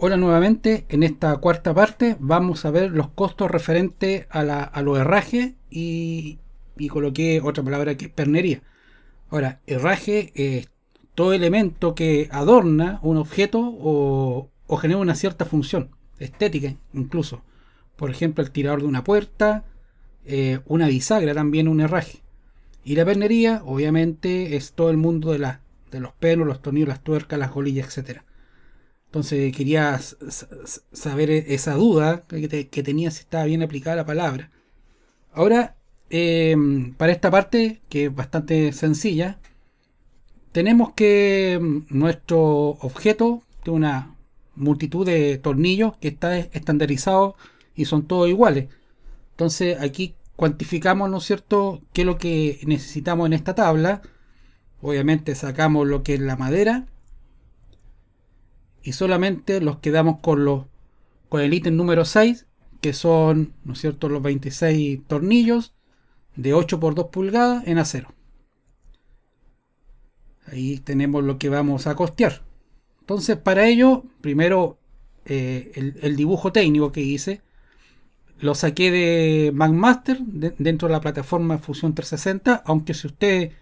Hola nuevamente, en esta cuarta parte vamos a ver los costos referentes a, la, a los herrajes y, coloqué otra palabra que es pernería. Ahora, herraje es todo elemento que adorna un objeto o, genera una cierta función estética incluso. Por ejemplo, el tirador de una puerta, eh, una bisagra también un herraje. Y la pernería obviamente es todo el mundo de, la, de los pelos, los tornillos, las tuercas, las golillas, etcétera. Entonces quería saber e, esa duda que, tenía si estaba bien aplicada la palabra. Ahora, em, para esta parte, que es bastante sencilla, tenemos que em, nuestro objeto tiene una multitud de tornillos que está estandarizado y son todos iguales. Entonces aquí cuantificamos, ¿no es cierto?, qué es lo que necesitamos en esta tabla. Obviamente sacamos lo que es la madera y solamente los quedamos con, los, con el ítem número 6, que son, ¿no es cierto?, los 26 tornillos de 8 por 2 pulgadas en acero. Ahí tenemos lo que vamos a costear. Entonces, para ello, primero eh, el, dibujo técnico que hice, lo saqué de Magmaster dentro de la plataforma Fusion 360, aunque si ustedes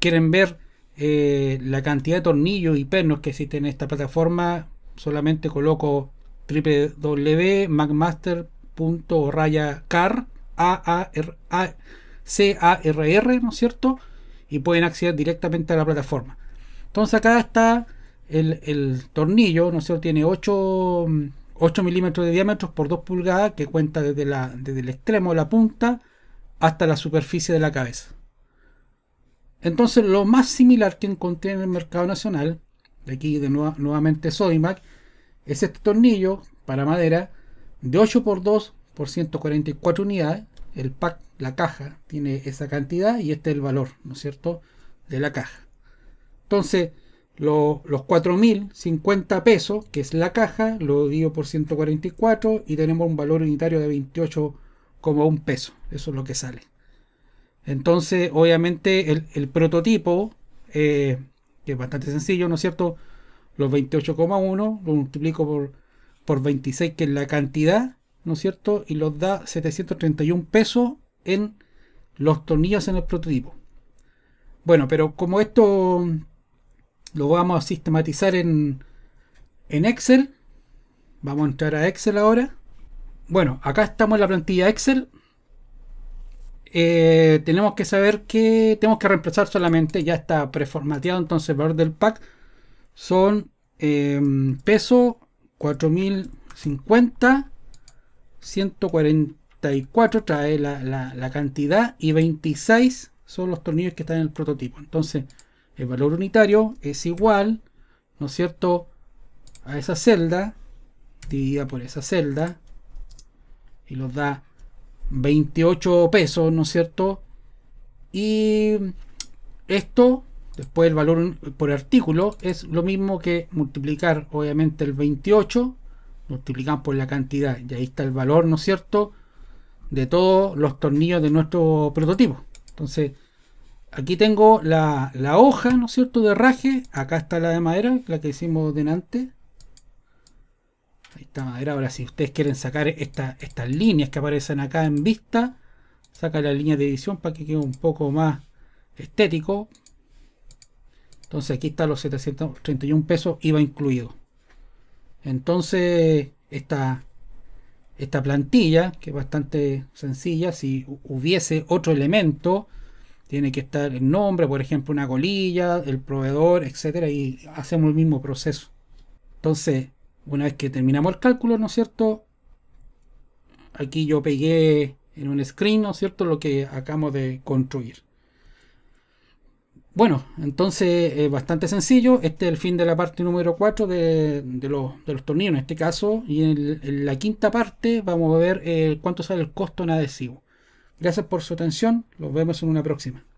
quieren ver eh, la cantidad de tornillos y pernos que existen en esta plataforma, solamente coloco www.macmaster.raya.car a a c a r r no es cierto y pueden acceder directamente a la plataforma entonces acá está el, tornillo no es cierto tiene 8 mm, milímetros de diámetro por 2 pulgadas que cuenta desde, desde el extremo de la punta hasta la superficie de la cabeza entonces lo más similar que encontré en el mercado nacional de aquí de nuevo nuevamente Sodimac, es este tornillo para madera de 8 por 2 por 144 unidades. El pack, la caja, tiene esa cantidad y este es el valor, ¿no es cierto?, de la caja. Entonces, los 4.050 pesos, que es la caja, lo divido por 144 y tenemos un valor unitario de 28,1 pesos. Eso es lo que sale. Entonces, obviamente, el, prototipo eh, que es bastante sencillo, ¿no es cierto? Los 28,1 lo multiplico por, por 26, que es la cantidad, ¿no es cierto? Y los da 731 pesos en los tornillos en el prototipo. Bueno, pero como esto lo vamos a sistematizar en, en Excel, vamos a entrar a Excel ahora. Bueno, acá estamos en la plantilla Excel eh, tenemos que saber que tenemos que reemplazar solamente, ya está preformateado, entonces el valor del pack son em, peso 4050, 144 trae la, la cantidad y 26 son los tornillos que están en el prototipo. Entonces el valor unitario es igual, ¿no es cierto?, a esa celda, dividida por esa celda, y los da 28 pesos, ¿no es cierto? Y esto, después el valor por artículo, es lo mismo que multiplicar, obviamente, el 28, multiplicamos por la cantidad, y ahí está el valor, ¿no es cierto?, de todos los tornillos de nuestro prototipo. Entonces, aquí tengo la, hoja, ¿no es cierto?, de raje, acá está la de madera, la que hicimos delante, esta madera. Ahora, si ustedes quieren sacar estas líneas que aparecen acá en vista, saca la línea de edición para que quede un poco más estético. Entonces aquí está los 731 pesos IVA incluido. Entonces esta, esta plantilla, que es bastante sencilla, si hubiese otro elemento, tiene que estar el nombre, por ejemplo, una colilla, el proveedor, etcétera, y hacemos el mismo proceso. Entonces, una vez que terminamos el cálculo, ¿no es cierto? Aquí yo pegué en un screen, ¿no es cierto?, lo que acabamos de construir. Bueno, entonces es bastante sencillo. Este es el fin de la parte número 4 de, los, tornillos en este caso. Y en, la quinta parte vamos a ver eh, cuánto sale el costo en adhesivo. Gracias por su atención. Los vemos en una próxima.